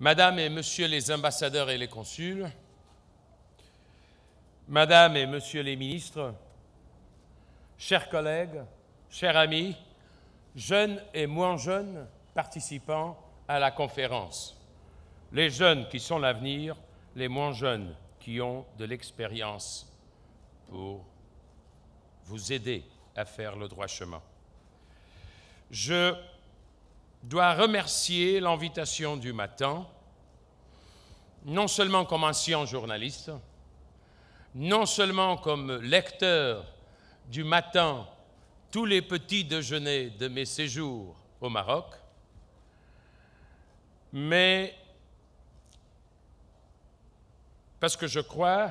Madame et Monsieur les ambassadeurs et les consuls, Madame et Monsieur les ministres, chers collègues, chers amis, jeunes et moins jeunes participants à la conférence, les jeunes qui sont l'avenir, les moins jeunes qui ont de l'expérience pour vous aider à faire le droit chemin. Je doit remercier l'invitation du matin, non seulement comme ancien journaliste, non seulement comme lecteur du matin tous les petits déjeuners de mes séjours au Maroc, mais parce que je crois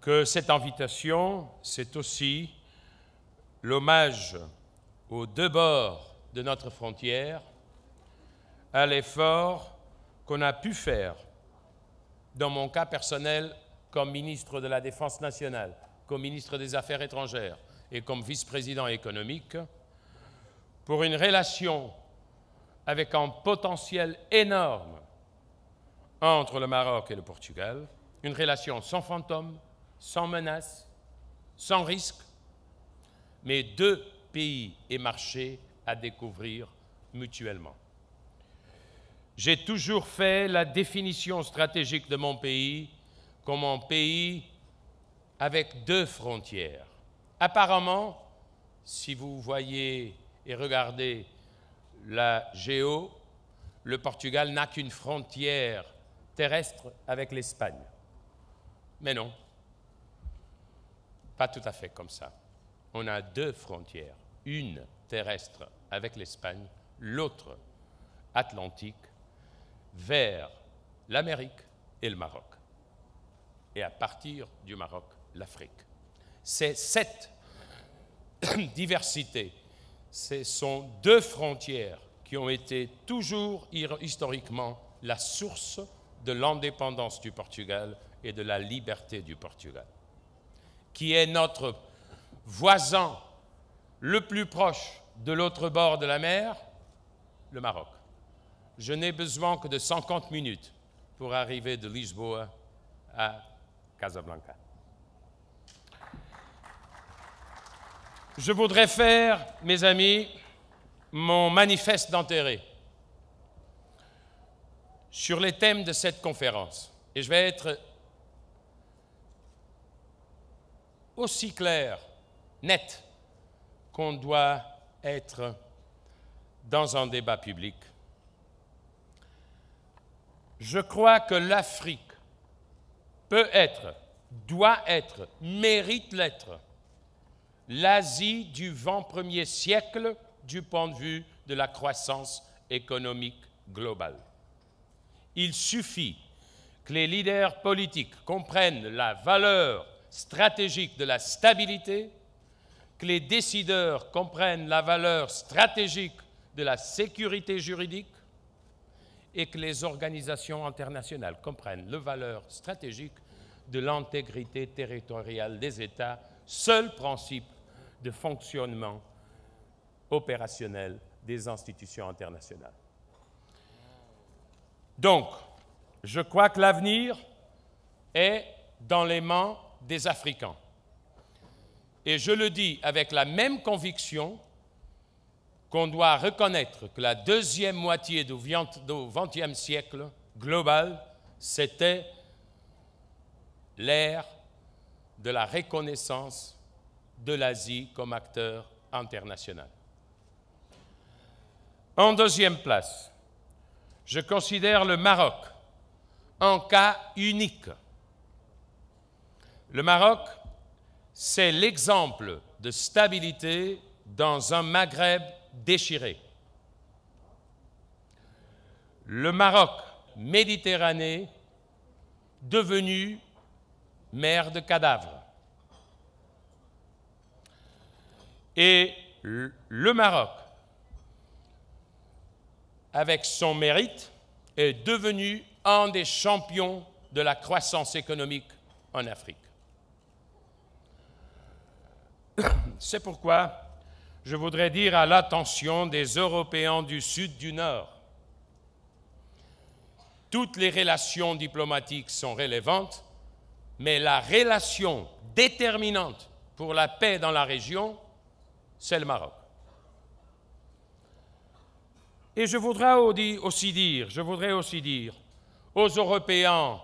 que cette invitation, c'est aussi l'hommage aux deux bords de notre frontière, à l'effort qu'on a pu faire, dans mon cas personnel, comme ministre de la Défense nationale, comme ministre des Affaires étrangères et comme vice-président économique, pour une relation avec un potentiel énorme entre le Maroc et le Portugal, une relation sans fantôme, sans menace, sans risque, mais deux pays et marchés à découvrir mutuellement. J'ai toujours fait la définition stratégique de mon pays comme un pays avec deux frontières. Apparemment, si vous voyez et regardez la géo, le Portugal n'a qu'une frontière terrestre avec l'Espagne. Mais non, pas tout à fait comme ça. On a deux frontières. Une terrestre avec l'Espagne, l'autre Atlantique, vers l'Amérique et le Maroc. Et à partir du Maroc, l'Afrique. C'est cette diversité, ce sont deux frontières qui ont été toujours historiquement la source de l'indépendance du Portugal et de la liberté du Portugal, qui est notre voisin le plus proche de l'autre bord de la mer, le Maroc. Je n'ai besoin que de 50 minutes pour arriver de Lisboa à Casablanca. Je voudrais faire, mes amis, mon manifeste d'intérêt sur les thèmes de cette conférence. Et je vais être aussi clair, net, qu'on doit être dans un débat public. Je crois que l'Afrique peut être, doit être, mérite l'être l'Asie du 21er siècle du point de vue de la croissance économique globale. Il suffit que les leaders politiques comprennent la valeur stratégique de la stabilité que les décideurs comprennent la valeur stratégique de la sécurité juridique et que les organisations internationales comprennent la valeur stratégique de l'intégrité territoriale des États, seul principe de fonctionnement opérationnel des institutions internationales. Donc, je crois que l'avenir est dans les mains des Africains. Et je le dis avec la même conviction qu'on doit reconnaître que la deuxième moitié du XXe siècle global, c'était l'ère de la reconnaissance de l'Asie comme acteur international. En deuxième place, je considère le Maroc en cas unique. Le Maroc c'est l'exemple de stabilité dans un Maghreb déchiré. Le Maroc méditerranéen devenu maire de cadavres. Et le Maroc, avec son mérite, est devenu un des champions de la croissance économique en Afrique. C'est pourquoi je voudrais dire à l'attention des Européens du Sud du Nord, toutes les relations diplomatiques sont relevantes, mais la relation déterminante pour la paix dans la région, c'est le Maroc. Et je voudrais aussi dire, je voudrais aussi dire aux Européens,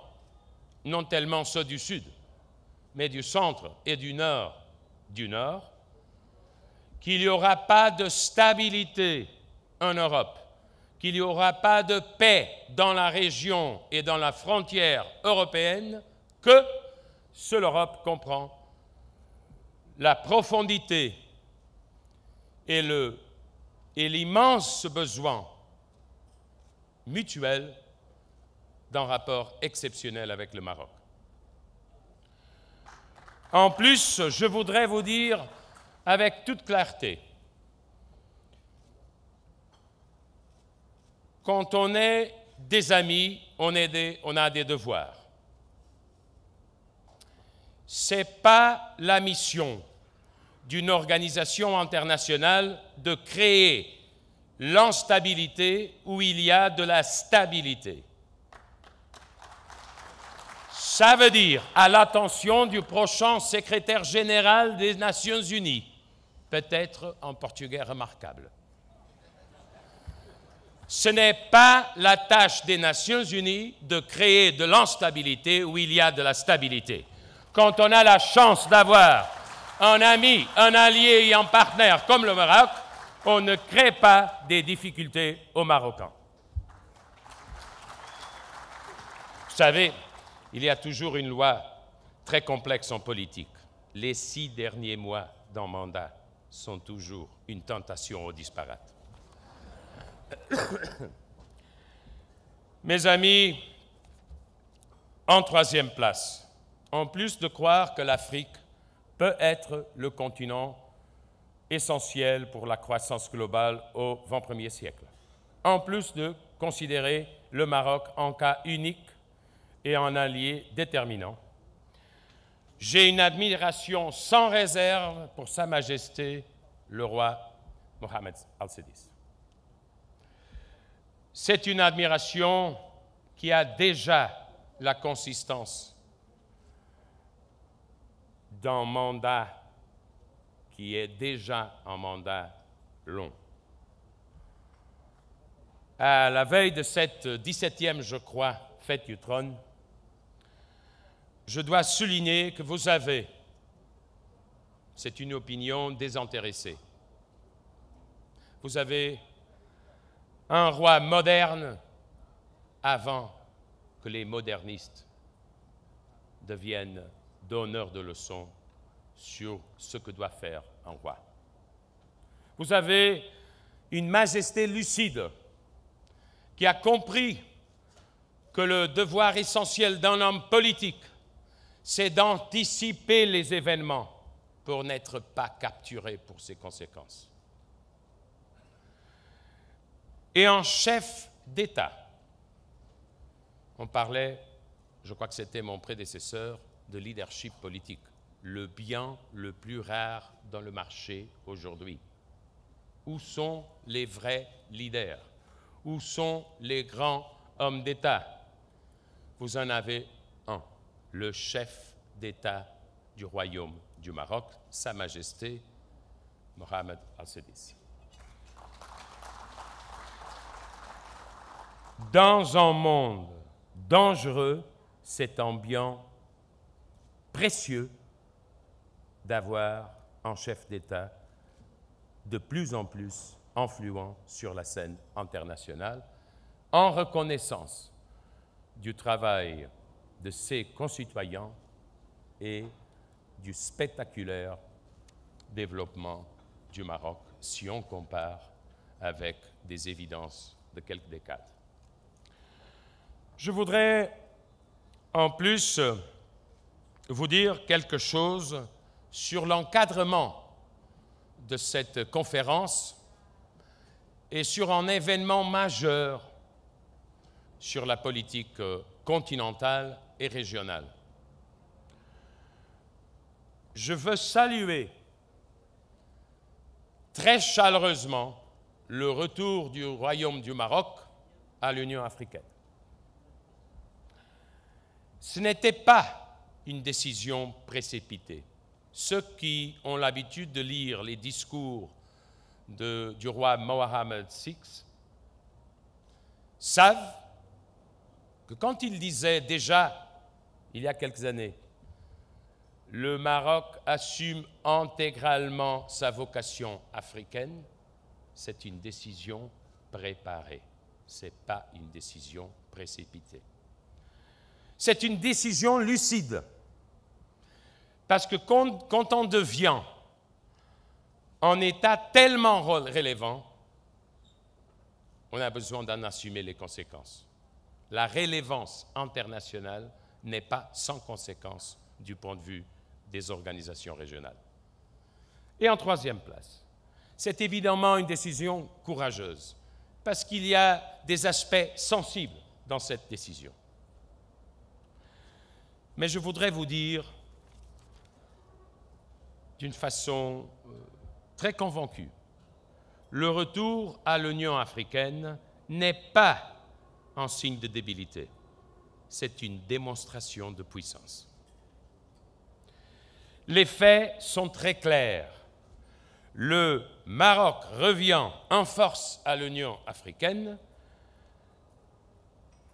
non tellement ceux du Sud, mais du centre et du nord, du nord, qu'il n'y aura pas de stabilité en Europe, qu'il n'y aura pas de paix dans la région et dans la frontière européenne que seule l'Europe comprend la profondité et l'immense besoin mutuel d'un rapport exceptionnel avec le Maroc. En plus, je voudrais vous dire avec toute clarté. Quand on est des amis, on, a des devoirs. Ce n'est pas la mission d'une organisation internationale de créer l'instabilité où il y a de la stabilité. Ça veut dire, à l'attention du prochain secrétaire général des Nations Unies, peut-être en portugais remarquable. Ce n'est pas la tâche des Nations Unies de créer de l'instabilité où il y a de la stabilité. Quand on a la chance d'avoir un ami, un allié et un partenaire comme le Maroc, on ne crée pas des difficultés aux Marocains. Vous savez, il y a toujours une loi très complexe en politique. Les six derniers mois d'un mandat sont toujours une tentation au disparate. Mes amis, en troisième place, en plus de croire que l'Afrique peut être le continent essentiel pour la croissance globale au XXIe siècle, en plus de considérer le Maroc en cas unique et en allié déterminant, j'ai une admiration sans réserve pour Sa Majesté le roi Mohamed Al-Sidis. C'est une admiration qui a déjà la consistance d'un mandat qui est déjà un mandat long. À la veille de cette 17e, je crois, fête du trône, je dois souligner que vous avez, c'est une opinion désintéressée, vous avez un roi moderne avant que les modernistes deviennent donneurs de leçons sur ce que doit faire un roi. Vous avez une majesté lucide qui a compris que le devoir essentiel d'un homme politique c'est d'anticiper les événements pour n'être pas capturé pour ses conséquences. Et en chef d'État, on parlait, je crois que c'était mon prédécesseur, de leadership politique, le bien le plus rare dans le marché aujourd'hui. Où sont les vrais leaders Où sont les grands hommes d'État Vous en avez un le chef d'État du Royaume du Maroc, Sa Majesté Mohamed al Dans un monde dangereux, cet ambiant précieux d'avoir un chef d'État de plus en plus influent sur la scène internationale en reconnaissance du travail de ses concitoyens et du spectaculaire développement du Maroc si on compare avec des évidences de quelques décades. Je voudrais en plus vous dire quelque chose sur l'encadrement de cette conférence et sur un événement majeur sur la politique continentale et régionale. Je veux saluer très chaleureusement le retour du Royaume du Maroc à l'Union africaine. Ce n'était pas une décision précipitée. Ceux qui ont l'habitude de lire les discours du roi Mohammed VI savent que quand il disait déjà il y a quelques années, le Maroc assume intégralement sa vocation africaine, c'est une décision préparée. Ce n'est pas une décision précipitée. C'est une décision lucide. Parce que quand, on devient en état tellement relevant, on a besoin d'en assumer les conséquences. La rélevance internationale n'est pas sans conséquence du point de vue des organisations régionales. Et en troisième place, c'est évidemment une décision courageuse, parce qu'il y a des aspects sensibles dans cette décision. Mais je voudrais vous dire d'une façon euh, très convaincue, le retour à l'Union africaine n'est pas un signe de débilité c'est une démonstration de puissance. Les faits sont très clairs. Le Maroc revient en force à l'Union africaine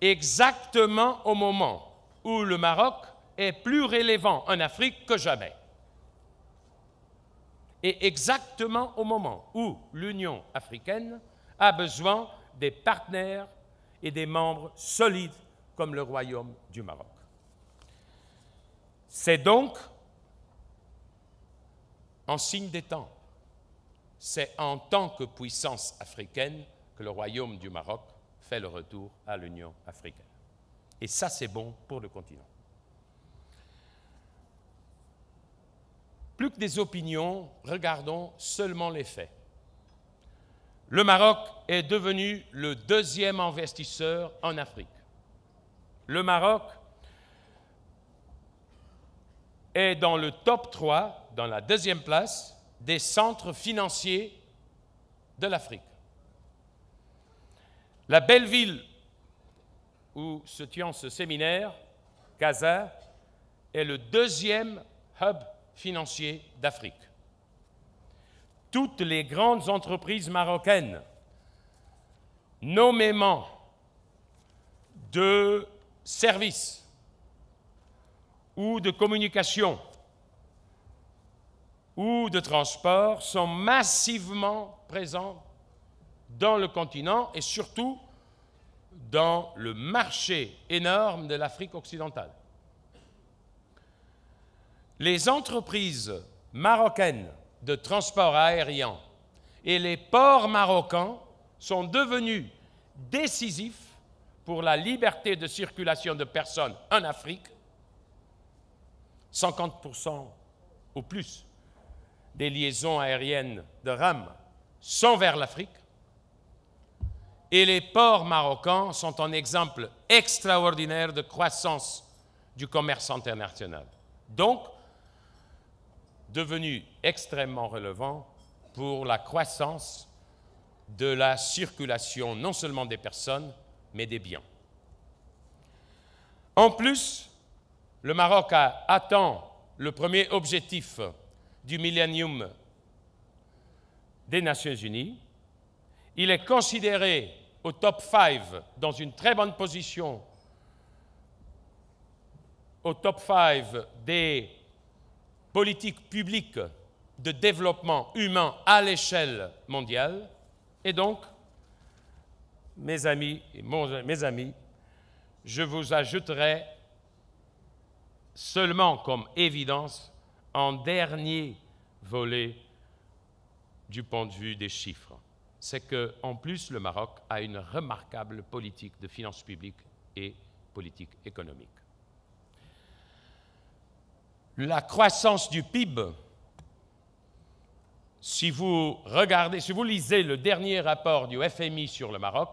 exactement au moment où le Maroc est plus relevant en Afrique que jamais. Et exactement au moment où l'Union africaine a besoin des partenaires et des membres solides comme le royaume du Maroc. C'est donc en signe des temps, c'est en tant que puissance africaine que le royaume du Maroc fait le retour à l'Union africaine. Et ça, c'est bon pour le continent. Plus que des opinions, regardons seulement les faits. Le Maroc est devenu le deuxième investisseur en Afrique le Maroc est dans le top 3, dans la deuxième place, des centres financiers de l'Afrique. La belle ville où se tient ce séminaire, Gaza, est le deuxième hub financier d'Afrique. Toutes les grandes entreprises marocaines, nommément de Services ou de communication ou de transport sont massivement présents dans le continent et surtout dans le marché énorme de l'Afrique occidentale. Les entreprises marocaines de transport aérien et les ports marocains sont devenus décisifs pour la liberté de circulation de personnes en Afrique, 50% ou plus des liaisons aériennes de RAM sont vers l'Afrique, et les ports marocains sont un exemple extraordinaire de croissance du commerce international. Donc, devenu extrêmement relevant pour la croissance de la circulation non seulement des personnes, mais des biens. En plus, le Maroc a atteint le premier objectif du millénium des Nations Unies. Il est considéré au top 5 dans une très bonne position, au top 5 des politiques publiques de développement humain à l'échelle mondiale. Et donc, mes amis et mes amis, je vous ajouterai seulement comme évidence en dernier volet du point de vue des chiffres. C'est que, en plus, le Maroc a une remarquable politique de finances publiques et politique économique. La croissance du PIB, si vous regardez, si vous lisez le dernier rapport du FMI sur le Maroc,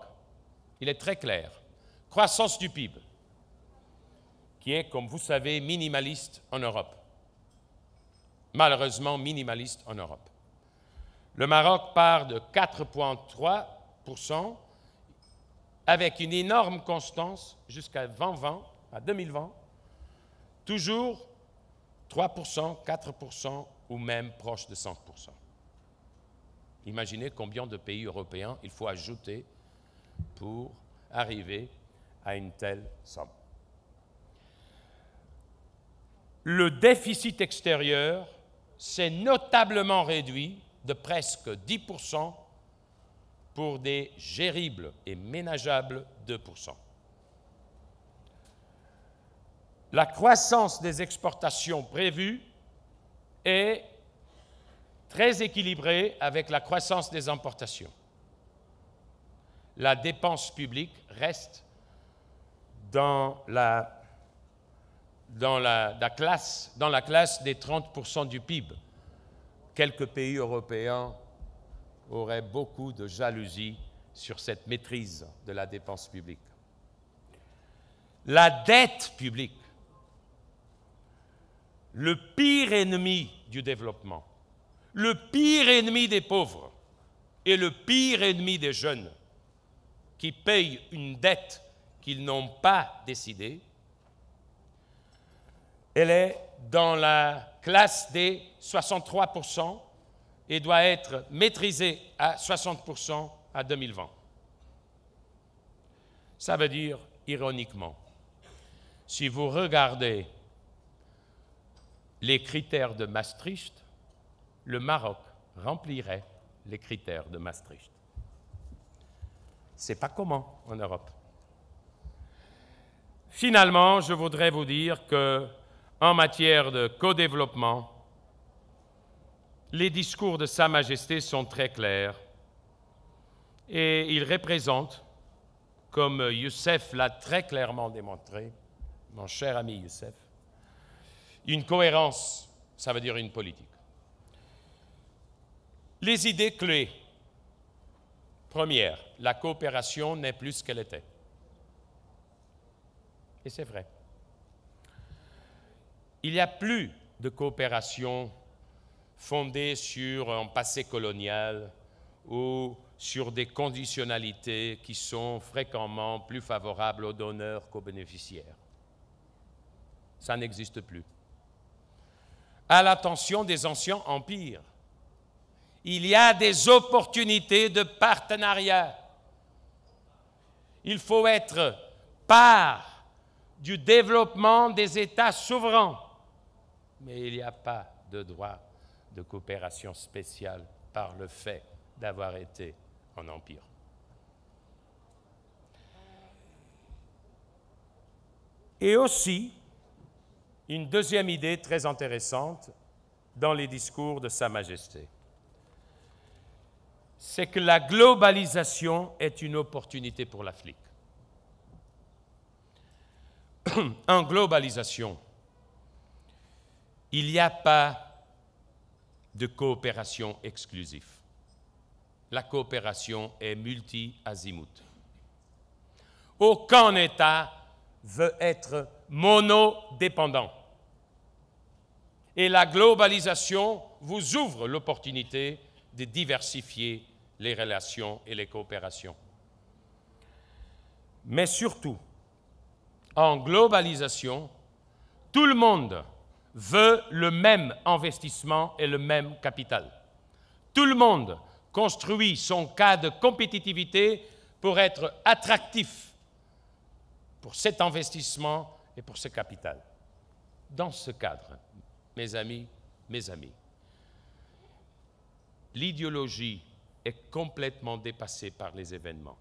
il est très clair. Croissance du PIB, qui est, comme vous savez, minimaliste en Europe. Malheureusement, minimaliste en Europe. Le Maroc part de 4,3 avec une énorme constance jusqu'à 2020, à 2020, toujours 3 4 ou même proche de 100%. Imaginez combien de pays européens il faut ajouter pour arriver à une telle somme. Le déficit extérieur s'est notablement réduit de presque 10% pour des géribles et ménageables 2%. La croissance des exportations prévues est très équilibrée avec la croissance des importations la dépense publique reste dans la, dans classe, dans la classe des 30% du PIB. Quelques pays européens auraient beaucoup de jalousie sur cette maîtrise de la dépense publique. La dette publique, le pire ennemi du développement, le pire ennemi des pauvres et le pire ennemi des jeunes qui payent une dette qu'ils n'ont pas décidée, elle est dans la classe des 63% et doit être maîtrisée à 60% à 2020. Ça veut dire, ironiquement, si vous regardez les critères de Maastricht, le Maroc remplirait les critères de Maastricht. C'est pas comment en Europe. Finalement, je voudrais vous dire que en matière de co-développement, les discours de Sa Majesté sont très clairs et ils représentent, comme Youssef l'a très clairement démontré, mon cher ami Youssef, une cohérence, ça veut dire une politique. Les idées clés Première, la coopération n'est plus ce qu'elle était. Et c'est vrai. Il n'y a plus de coopération fondée sur un passé colonial ou sur des conditionnalités qui sont fréquemment plus favorables aux donneurs qu'aux bénéficiaires. Ça n'existe plus. À l'attention des anciens empires, il y a des opportunités de partenariat. Il faut être part du développement des États souverains, mais il n'y a pas de droit de coopération spéciale par le fait d'avoir été en empire. Et aussi, une deuxième idée très intéressante dans les discours de Sa Majesté c'est que la globalisation est une opportunité pour l'Afrique. en globalisation, il n'y a pas de coopération exclusive. La coopération est multi-azimut. Aucun État veut être monodépendant. Et la globalisation vous ouvre l'opportunité de diversifier les relations et les coopérations. Mais surtout, en globalisation, tout le monde veut le même investissement et le même capital. Tout le monde construit son cas de compétitivité pour être attractif pour cet investissement et pour ce capital. Dans ce cadre, mes amis, mes amis, l'idéologie est complètement dépassé par les événements.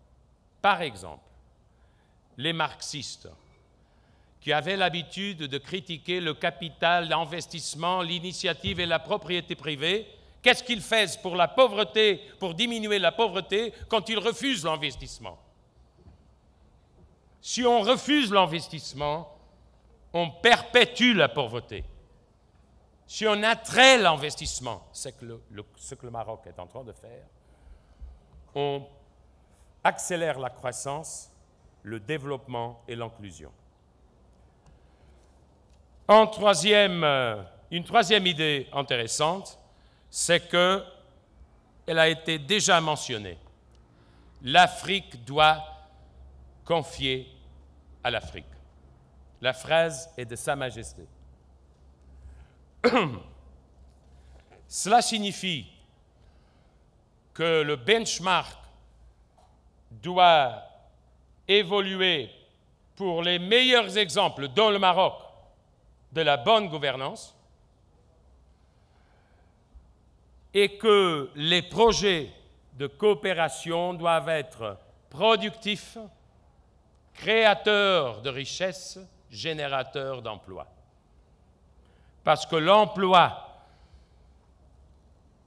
Par exemple, les marxistes, qui avaient l'habitude de critiquer le capital, l'investissement, l'initiative et la propriété privée, qu'est-ce qu'ils font pour la pauvreté, pour diminuer la pauvreté, quand ils refusent l'investissement Si on refuse l'investissement, on perpétue la pauvreté. Si on attrait l'investissement, c'est ce que le Maroc est en train de faire, on accélère la croissance, le développement et l'inclusion. En troisième, euh, une troisième idée intéressante, c'est que, elle a été déjà mentionnée, l'Afrique doit confier à l'Afrique. La phrase est de Sa Majesté. Cela signifie que le benchmark doit évoluer pour les meilleurs exemples, dans le Maroc, de la bonne gouvernance, et que les projets de coopération doivent être productifs, créateurs de richesses, générateurs d'emplois. Parce que l'emploi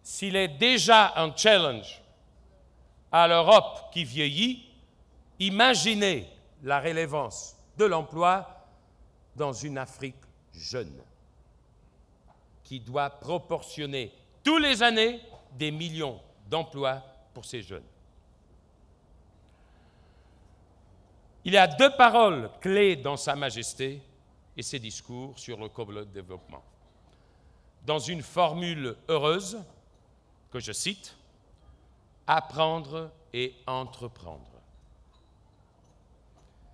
s'il est déjà un challenge à l'Europe qui vieillit, imaginez la rélevance de l'emploi dans une Afrique jeune qui doit proportionner tous les années des millions d'emplois pour ces jeunes. Il y a deux paroles clés dans Sa Majesté et ses discours sur le développement. Dans une formule heureuse, que je cite, apprendre et entreprendre.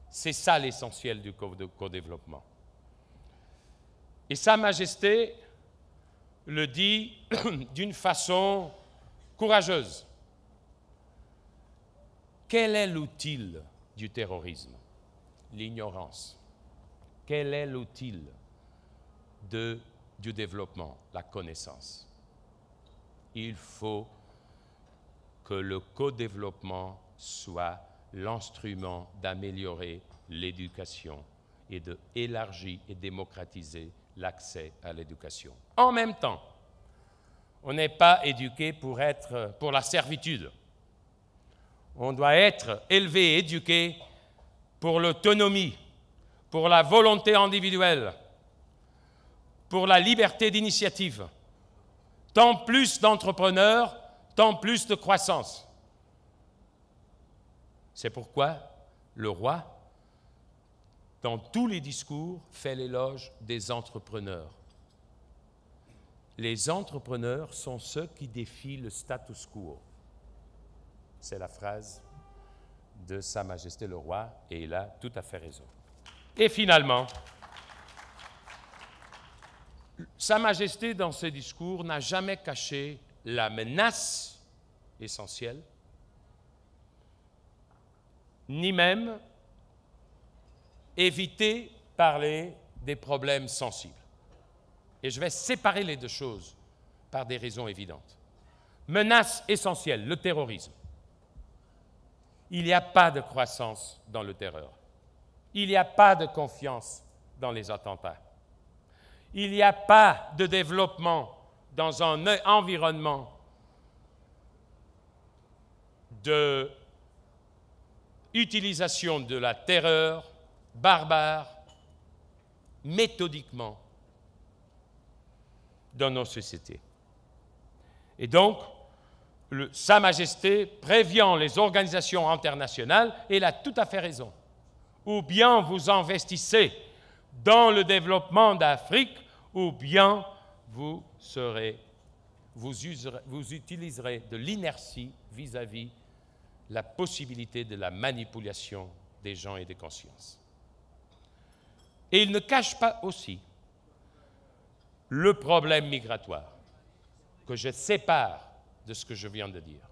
C'est ça l'essentiel du co-développement. Et Sa Majesté le dit d'une façon courageuse. Quel est l'outil du terrorisme L'ignorance. Quel est l'outil du développement La connaissance il faut que le co-développement soit l'instrument d'améliorer l'éducation et d'élargir et démocratiser l'accès à l'éducation. En même temps, on n'est pas éduqué pour être pour la servitude. On doit être élevé et éduqué pour l'autonomie, pour la volonté individuelle, pour la liberté d'initiative, Tant plus d'entrepreneurs, tant plus de croissance. C'est pourquoi le roi, dans tous les discours, fait l'éloge des entrepreneurs. Les entrepreneurs sont ceux qui défient le status quo. C'est la phrase de Sa Majesté le Roi, et il a tout à fait raison. Et finalement, sa Majesté, dans ses discours, n'a jamais caché la menace essentielle, ni même évité parler des problèmes sensibles. Et je vais séparer les deux choses par des raisons évidentes. Menace essentielle, le terrorisme. Il n'y a pas de croissance dans le terreur. Il n'y a pas de confiance dans les attentats. Il n'y a pas de développement dans un environnement de utilisation de la terreur barbare méthodiquement dans nos sociétés. Et donc, Sa Majesté prévient les organisations internationales, et elle a tout à fait raison. Ou bien vous investissez dans le développement d'Afrique, ou bien vous serez, vous, utiliserez de l'inertie vis-à-vis la possibilité de la manipulation des gens et des consciences. Et il ne cache pas aussi le problème migratoire que je sépare de ce que je viens de dire.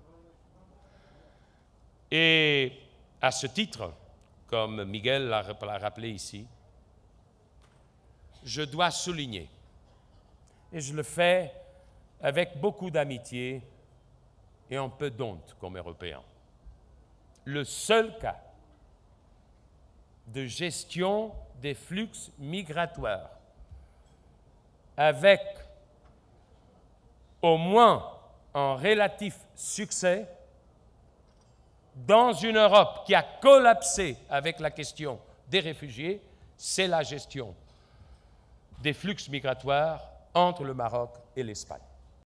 Et à ce titre, comme Miguel l'a rappelé ici, je dois souligner et je le fais avec beaucoup d'amitié et un peu d'honte comme Européen. Le seul cas de gestion des flux migratoires avec au moins un relatif succès dans une Europe qui a collapsé avec la question des réfugiés, c'est la gestion des flux migratoires entre le Maroc et l'Espagne.